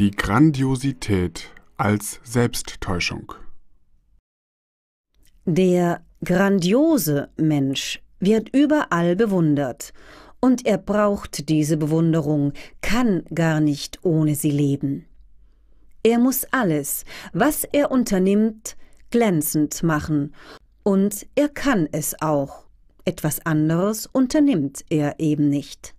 Die Grandiosität als Selbsttäuschung. Der grandiose Mensch wird überall bewundert, und er braucht diese Bewunderung, kann gar nicht ohne sie leben. Er muss alles, was er unternimmt, glänzend machen, und er kann es auch. Etwas anderes unternimmt er eben nicht.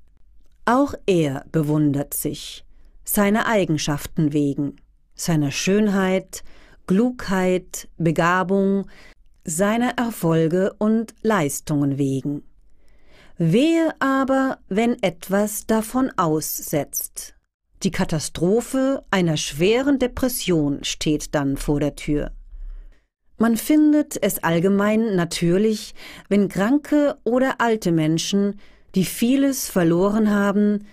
Auch er bewundert sich, seiner Eigenschaften wegen, seiner Schönheit, Klugheit, Begabung, seiner Erfolge und Leistungen wegen. Wehe aber, wenn etwas davon aussetzt. Die Katastrophe einer schweren Depression steht dann vor der Tür. Man findet es allgemein natürlich, wenn kranke oder alte Menschen, die vieles verloren haben,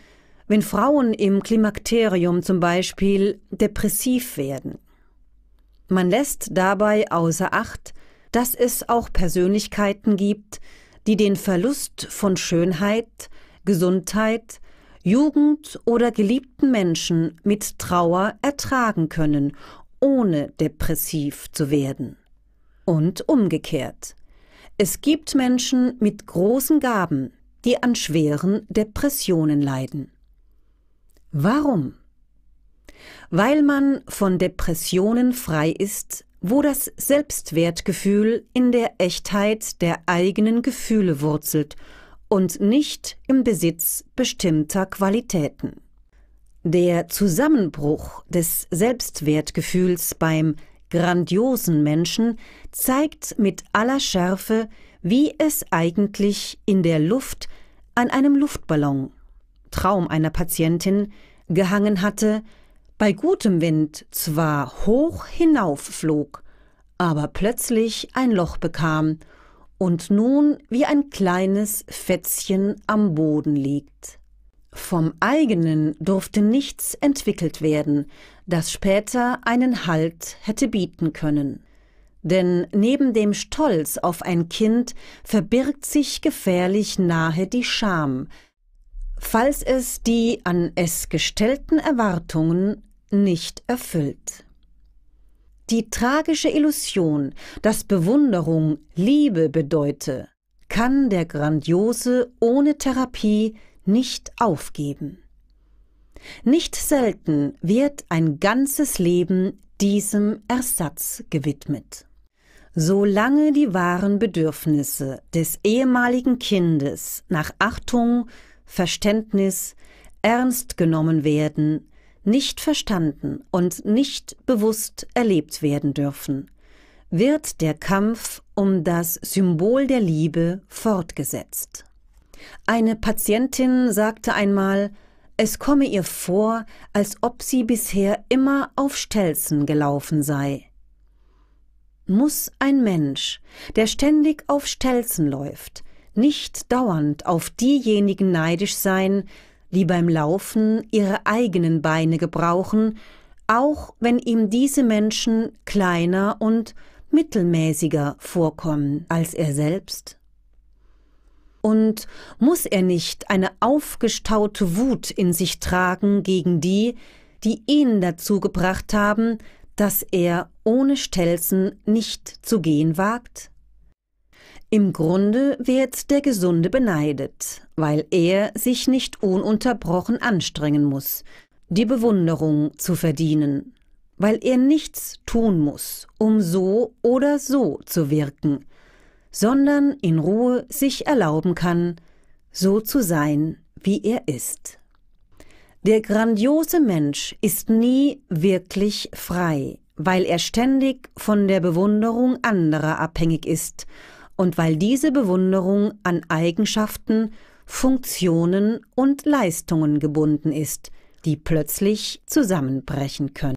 wenn Frauen im Klimakterium zum Beispiel depressiv werden. Man lässt dabei außer Acht, dass es auch Persönlichkeiten gibt, die den Verlust von Schönheit, Gesundheit, Jugend oder geliebten Menschen mit Trauer ertragen können, ohne depressiv zu werden. Und umgekehrt. Es gibt Menschen mit großen Gaben, die an schweren Depressionen leiden. Warum? Weil man von Depressionen frei ist, wo das Selbstwertgefühl in der Echtheit der eigenen Gefühle wurzelt und nicht im Besitz bestimmter Qualitäten. Der Zusammenbruch des Selbstwertgefühls beim grandiosen Menschen zeigt mit aller Schärfe, wie es eigentlich in der Luft an einem Luftballon Traum einer Patientin, gehangen hatte, bei gutem Wind zwar hoch hinauf flog, aber plötzlich ein Loch bekam und nun wie ein kleines Fätzchen am Boden liegt. Vom eigenen durfte nichts entwickelt werden, das später einen Halt hätte bieten können. Denn neben dem Stolz auf ein Kind verbirgt sich gefährlich nahe die Scham, falls es die an es gestellten Erwartungen nicht erfüllt. Die tragische Illusion, dass Bewunderung Liebe bedeute, kann der Grandiose ohne Therapie nicht aufgeben. Nicht selten wird ein ganzes Leben diesem Ersatz gewidmet. Solange die wahren Bedürfnisse des ehemaligen Kindes nach Achtung, Verständnis, ernst genommen werden, nicht verstanden und nicht bewusst erlebt werden dürfen, wird der Kampf um das Symbol der Liebe fortgesetzt. Eine Patientin sagte einmal, es komme ihr vor, als ob sie bisher immer auf Stelzen gelaufen sei. Muss ein Mensch, der ständig auf Stelzen läuft, nicht dauernd auf diejenigen neidisch sein, die beim Laufen ihre eigenen Beine gebrauchen, auch wenn ihm diese Menschen kleiner und mittelmäßiger vorkommen als er selbst? Und muss er nicht eine aufgestaute Wut in sich tragen gegen die, die ihn dazu gebracht haben, dass er ohne Stelzen nicht zu gehen wagt? Im Grunde wird der Gesunde beneidet, weil er sich nicht ununterbrochen anstrengen muss, die Bewunderung zu verdienen, weil er nichts tun muss, um so oder so zu wirken, sondern in Ruhe sich erlauben kann, so zu sein, wie er ist. Der grandiose Mensch ist nie wirklich frei, weil er ständig von der Bewunderung anderer abhängig ist und weil diese Bewunderung an Eigenschaften, Funktionen und Leistungen gebunden ist, die plötzlich zusammenbrechen können